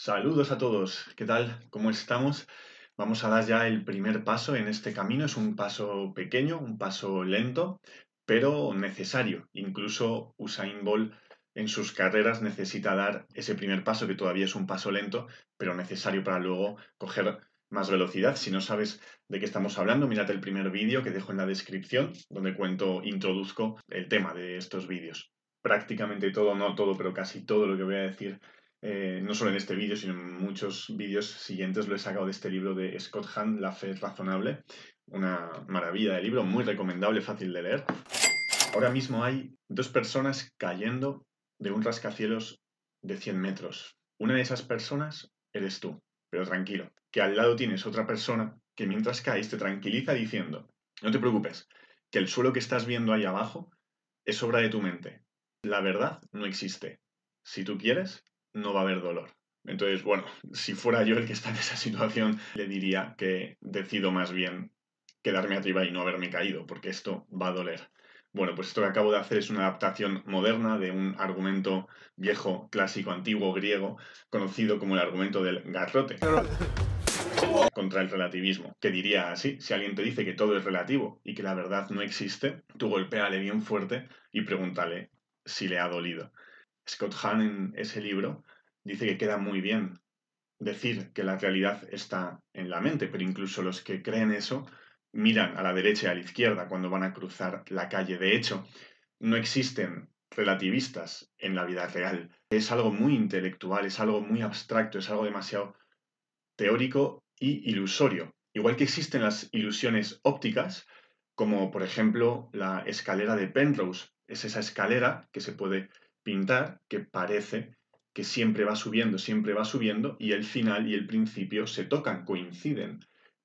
Saludos a todos, ¿qué tal? ¿Cómo estamos? Vamos a dar ya el primer paso en este camino. Es un paso pequeño, un paso lento, pero necesario. Incluso Usain Bolt en sus carreras necesita dar ese primer paso, que todavía es un paso lento, pero necesario para luego coger más velocidad. Si no sabes de qué estamos hablando, mírate el primer vídeo que dejo en la descripción, donde cuento, introduzco el tema de estos vídeos. Prácticamente todo, no todo, pero casi todo lo que voy a decir eh, no solo en este vídeo, sino en muchos vídeos siguientes lo he sacado de este libro de Scott Hahn, La fe razonable. Una maravilla de libro, muy recomendable, fácil de leer. Ahora mismo hay dos personas cayendo de un rascacielos de 100 metros. Una de esas personas eres tú, pero tranquilo, que al lado tienes otra persona que mientras caes te tranquiliza diciendo, no te preocupes, que el suelo que estás viendo ahí abajo es obra de tu mente. La verdad no existe. Si tú quieres, no va a haber dolor. Entonces, bueno, si fuera yo el que está en esa situación, le diría que decido más bien quedarme arriba y no haberme caído, porque esto va a doler. Bueno, pues esto que acabo de hacer es una adaptación moderna de un argumento viejo, clásico, antiguo, griego, conocido como el argumento del garrote contra el relativismo, que diría así, si alguien te dice que todo es relativo y que la verdad no existe, tú golpéale bien fuerte y pregúntale si le ha dolido. Scott Hahn en ese libro dice que queda muy bien decir que la realidad está en la mente, pero incluso los que creen eso miran a la derecha y a la izquierda cuando van a cruzar la calle. De hecho, no existen relativistas en la vida real. Es algo muy intelectual, es algo muy abstracto, es algo demasiado teórico y ilusorio. Igual que existen las ilusiones ópticas, como por ejemplo la escalera de Penrose. Es esa escalera que se puede pintar que parece que siempre va subiendo, siempre va subiendo y el final y el principio se tocan, coinciden,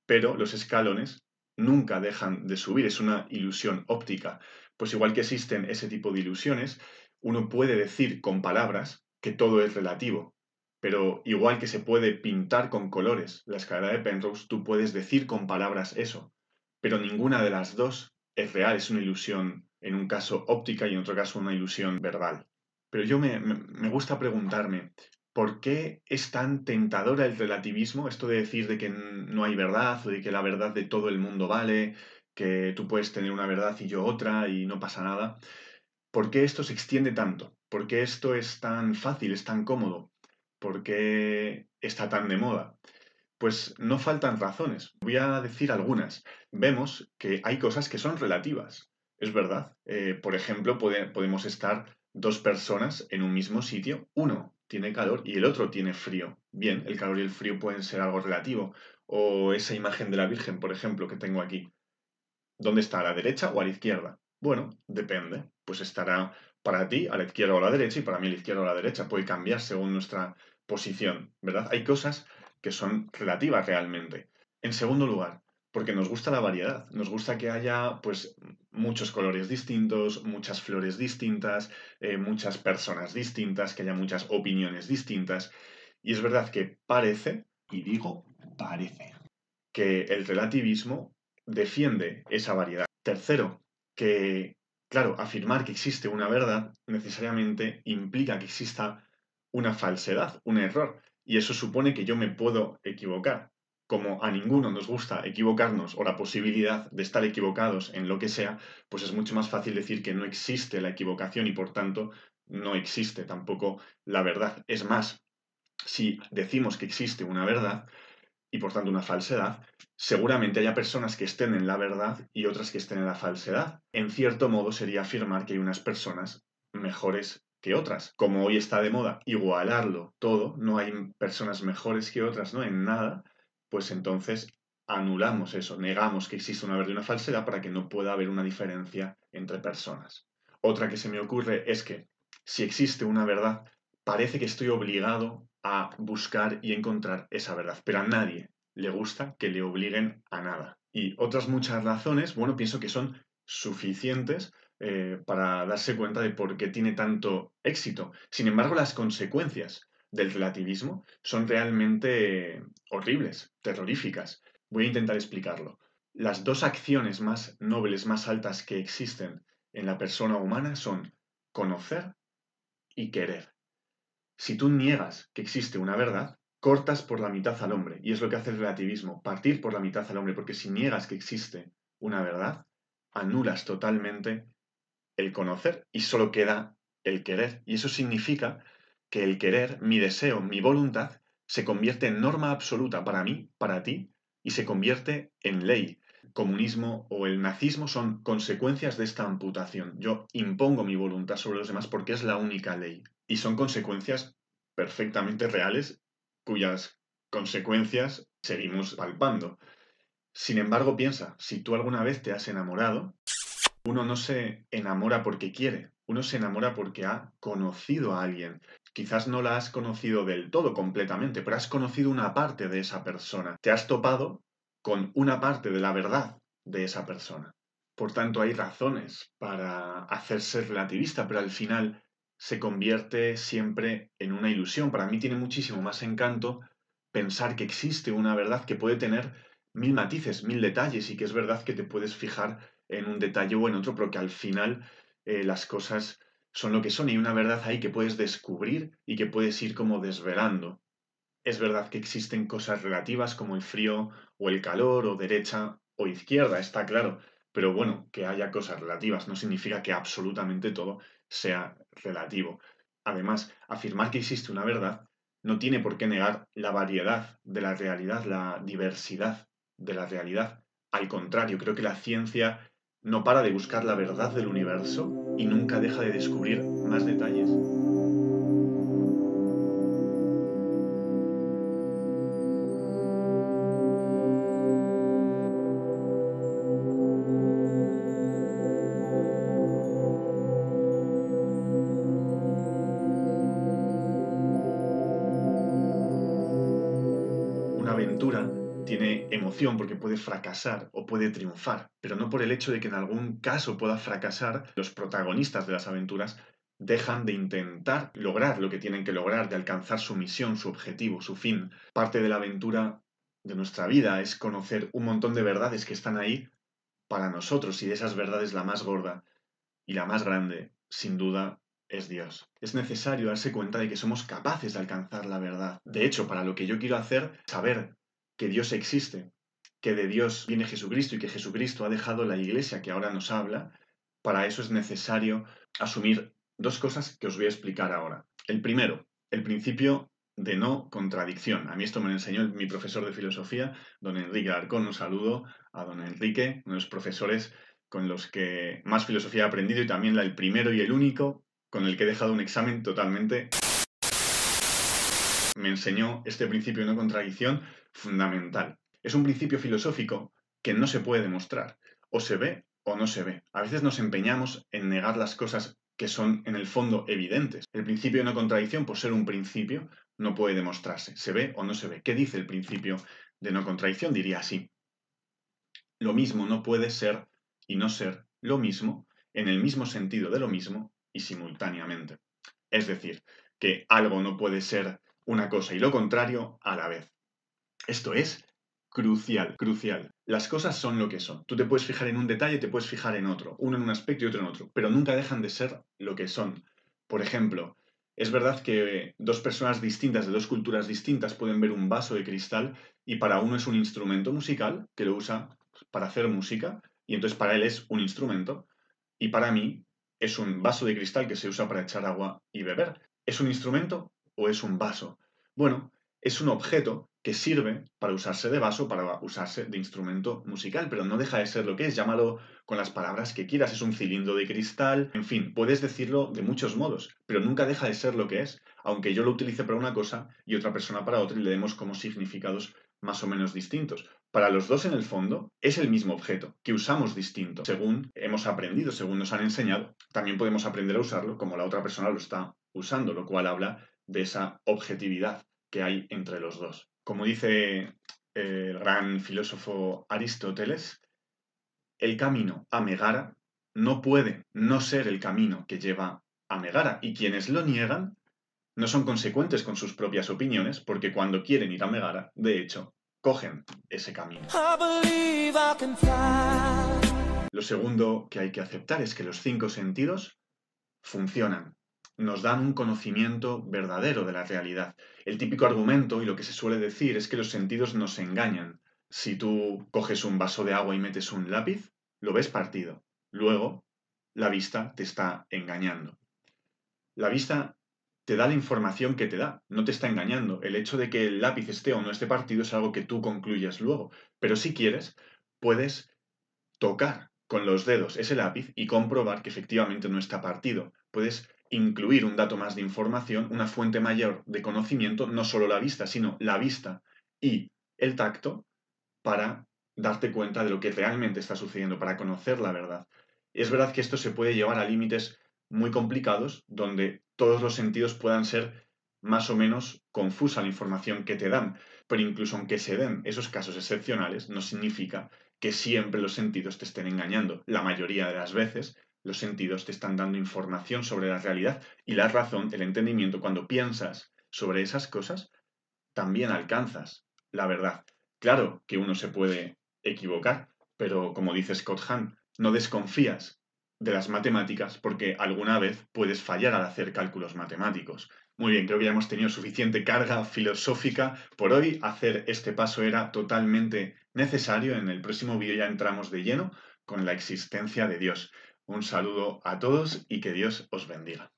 pero los escalones nunca dejan de subir, es una ilusión óptica. Pues igual que existen ese tipo de ilusiones, uno puede decir con palabras que todo es relativo, pero igual que se puede pintar con colores la escalera de Penrose, tú puedes decir con palabras eso, pero ninguna de las dos es real, es una ilusión, en un caso óptica y en otro caso una ilusión verbal. Pero yo me, gusta preguntarme, ¿por qué es tan tentadora el relativismo? Esto de decir de que no hay verdad o de que la verdad de todo el mundo vale, que tú puedes tener una verdad y yo otra y no pasa nada. ¿Por qué esto se extiende tanto? ¿Por qué esto es tan fácil, es tan cómodo? ¿Por qué está tan de moda? Pues no faltan razones. Voy a decir algunas. Vemos que hay cosas que son relativas. Es verdad. Eh, por ejemplo, podemos estar dos personas en un mismo sitio, uno tiene calor y el otro tiene frío. Bien, el calor y el frío pueden ser algo relativo. O esa imagen de la Virgen, por ejemplo, que tengo aquí. ¿Dónde está? ¿A la derecha o a la izquierda? Bueno, depende. Pues estará para ti a la izquierda o a la derecha y para mí a la izquierda o a la derecha. Puede cambiar según nuestra posición, ¿verdad? Hay cosas que son relativas realmente. En segundo lugar, porque nos gusta la variedad, nos gusta que haya pues muchos colores distintos, muchas flores distintas, eh, muchas personas distintas, que haya muchas opiniones distintas. Y es verdad que parece, y digo parece, que el relativismo defiende esa variedad. Tercero, que, claro, afirmar que existe una verdad necesariamente implica que exista una falsedad, un error, y eso supone que yo me puedo equivocar como a ninguno nos gusta equivocarnos o la posibilidad de estar equivocados en lo que sea, pues es mucho más fácil decir que no existe la equivocación y por tanto no existe tampoco la verdad. Es más, si decimos que existe una verdad y por tanto una falsedad, seguramente haya personas que estén en la verdad y otras que estén en la falsedad. En cierto modo sería afirmar que hay unas personas mejores que otras. Como hoy está de moda igualarlo todo, no hay personas mejores que otras, ¿no? En nada pues entonces anulamos eso, negamos que existe una verdad y una falsedad para que no pueda haber una diferencia entre personas. Otra que se me ocurre es que si existe una verdad, parece que estoy obligado a buscar y encontrar esa verdad, pero a nadie le gusta que le obliguen a nada. Y otras muchas razones, bueno, pienso que son suficientes eh, para darse cuenta de por qué tiene tanto éxito. Sin embargo, las consecuencias del relativismo son realmente horribles, terroríficas. Voy a intentar explicarlo. Las dos acciones más nobles, más altas que existen en la persona humana son conocer y querer. Si tú niegas que existe una verdad, cortas por la mitad al hombre, y es lo que hace el relativismo, partir por la mitad al hombre, porque si niegas que existe una verdad, anulas totalmente el conocer y solo queda el querer. Y eso significa que el querer, mi deseo, mi voluntad, se convierte en norma absoluta para mí, para ti, y se convierte en ley. comunismo o el nazismo son consecuencias de esta amputación. Yo impongo mi voluntad sobre los demás porque es la única ley. Y son consecuencias perfectamente reales cuyas consecuencias seguimos palpando. Sin embargo, piensa, si tú alguna vez te has enamorado, uno no se enamora porque quiere, uno se enamora porque ha conocido a alguien. Quizás no la has conocido del todo completamente, pero has conocido una parte de esa persona. Te has topado con una parte de la verdad de esa persona. Por tanto, hay razones para hacerse relativista, pero al final se convierte siempre en una ilusión. Para mí tiene muchísimo más encanto pensar que existe una verdad que puede tener mil matices, mil detalles y que es verdad que te puedes fijar en un detalle o en otro, pero que al final eh, las cosas son lo que son y una verdad ahí que puedes descubrir y que puedes ir como desvelando. Es verdad que existen cosas relativas como el frío o el calor o derecha o izquierda, está claro, pero bueno, que haya cosas relativas no significa que absolutamente todo sea relativo. Además, afirmar que existe una verdad no tiene por qué negar la variedad de la realidad, la diversidad de la realidad. Al contrario, creo que la ciencia no para de buscar la verdad del universo y nunca deja de descubrir más detalles. porque puede fracasar o puede triunfar, pero no por el hecho de que en algún caso pueda fracasar, los protagonistas de las aventuras dejan de intentar lograr lo que tienen que lograr, de alcanzar su misión, su objetivo, su fin. Parte de la aventura de nuestra vida es conocer un montón de verdades que están ahí para nosotros y de esas verdades la más gorda y la más grande, sin duda, es Dios. Es necesario darse cuenta de que somos capaces de alcanzar la verdad. De hecho, para lo que yo quiero hacer, saber que Dios existe, que de Dios viene Jesucristo y que Jesucristo ha dejado la iglesia que ahora nos habla, para eso es necesario asumir dos cosas que os voy a explicar ahora. El primero, el principio de no contradicción. A mí esto me lo enseñó mi profesor de filosofía, don Enrique Arcón Un saludo a don Enrique, uno de los profesores con los que más filosofía he aprendido y también el primero y el único con el que he dejado un examen totalmente. Me enseñó este principio de no contradicción fundamental. Es un principio filosófico que no se puede demostrar. O se ve o no se ve. A veces nos empeñamos en negar las cosas que son en el fondo evidentes. El principio de no contradicción, por ser un principio, no puede demostrarse. ¿Se ve o no se ve? ¿Qué dice el principio de no contradicción? Diría así. Lo mismo no puede ser y no ser lo mismo en el mismo sentido de lo mismo y simultáneamente. Es decir, que algo no puede ser una cosa y lo contrario a la vez. Esto es crucial, crucial. Las cosas son lo que son. Tú te puedes fijar en un detalle, te puedes fijar en otro, uno en un aspecto y otro en otro, pero nunca dejan de ser lo que son. Por ejemplo, es verdad que dos personas distintas de dos culturas distintas pueden ver un vaso de cristal y para uno es un instrumento musical que lo usa para hacer música y entonces para él es un instrumento y para mí es un vaso de cristal que se usa para echar agua y beber. ¿Es un instrumento o es un vaso? Bueno, es un objeto que sirve para usarse de vaso, para usarse de instrumento musical, pero no deja de ser lo que es, llámalo con las palabras que quieras, es un cilindro de cristal, en fin, puedes decirlo de muchos modos, pero nunca deja de ser lo que es, aunque yo lo utilice para una cosa y otra persona para otra y le demos como significados más o menos distintos. Para los dos, en el fondo, es el mismo objeto, que usamos distinto, según hemos aprendido, según nos han enseñado. También podemos aprender a usarlo como la otra persona lo está usando, lo cual habla de esa objetividad que hay entre los dos como dice el gran filósofo Aristóteles, el camino a Megara no puede no ser el camino que lleva a Megara y quienes lo niegan no son consecuentes con sus propias opiniones porque cuando quieren ir a Megara, de hecho, cogen ese camino. lo segundo que hay que aceptar es que los cinco sentidos funcionan nos dan un conocimiento verdadero de la realidad. El típico argumento y lo que se suele decir es que los sentidos nos engañan. Si tú coges un vaso de agua y metes un lápiz, lo ves partido. Luego, la vista te está engañando. La vista te da la información que te da, no te está engañando. El hecho de que el lápiz esté o no esté partido es algo que tú concluyas luego. Pero si quieres, puedes tocar con los dedos ese lápiz y comprobar que efectivamente no está partido. Puedes incluir un dato más de información, una fuente mayor de conocimiento, no solo la vista, sino la vista y el tacto, para darte cuenta de lo que realmente está sucediendo, para conocer la verdad. Es verdad que esto se puede llevar a límites muy complicados, donde todos los sentidos puedan ser más o menos confusa la información que te dan, pero incluso aunque se den esos casos excepcionales, no significa que siempre los sentidos te estén engañando. La mayoría de las veces los sentidos te están dando información sobre la realidad y la razón, el entendimiento, cuando piensas sobre esas cosas, también alcanzas la verdad. Claro que uno se puede equivocar, pero como dice Scott Hahn, no desconfías de las matemáticas porque alguna vez puedes fallar al hacer cálculos matemáticos. Muy bien, creo que ya hemos tenido suficiente carga filosófica por hoy. Hacer este paso era totalmente necesario. En el próximo vídeo ya entramos de lleno con la existencia de Dios. Un saludo a todos y que Dios os bendiga.